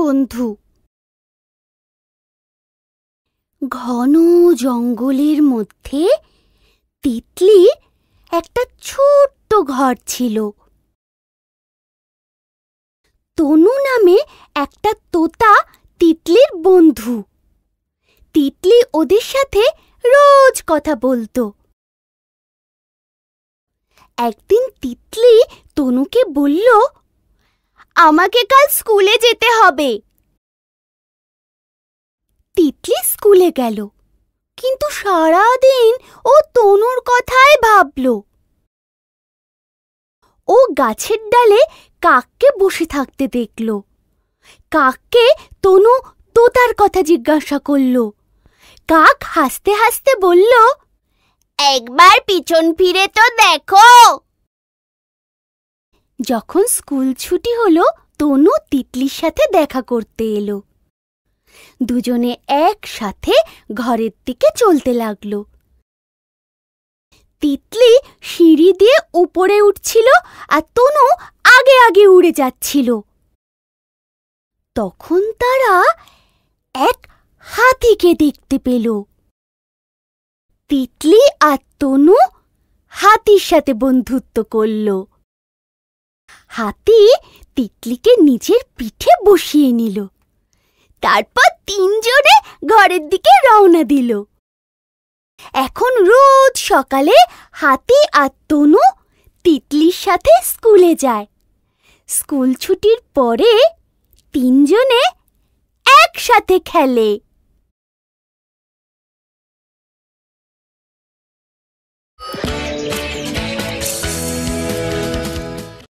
বন্ধু ঘন জঙ্গলের মধ্যে তিতলি একটা ছোট্ট ঘর ছিল তনু নামে একটা তোতা তিতলির বন্ধু তিতলি ওদের সাথে রোজ কথা বলতো একদিন তিতলি তনুকে বলল আমাকে কাল স্কুলে যেতে হবে তিতলি স্কুলে গেল কিন্তু সারা দিন ও তনুর কথাই ভাবল ও গাছের ডালে কাককে বসে থাকতে দেখল কাককে তনু তোতার কথা জিজ্ঞাসা করল কাক হাসতে হাসতে বলল একবার পিছন ফিরে তো দেখো যখন স্কুল ছুটি হলো তনু তিতলির সাথে দেখা করতে এলো দুজনে একসাথে ঘরের দিকে চলতে লাগলো তিতলি সিঁড়ি দিয়ে উপরে উঠছিল আর তনু আগে আগে উড়ে যাচ্ছিল তখন তারা এক হাতিকে দেখতে পেল তিতলি আর তনু হাতির সাথে বন্ধুত্ব করলো হাতে তিতলিকে নিজের পিঠে বসিয়ে নিল তারপর তিনজনে ঘরের দিকে রওনা দিল এখন রোজ সকালে হাতি আর তনু তিতলির সাথে স্কুলে যায় স্কুল ছুটির পরে তিনজনে একসাথে খেলে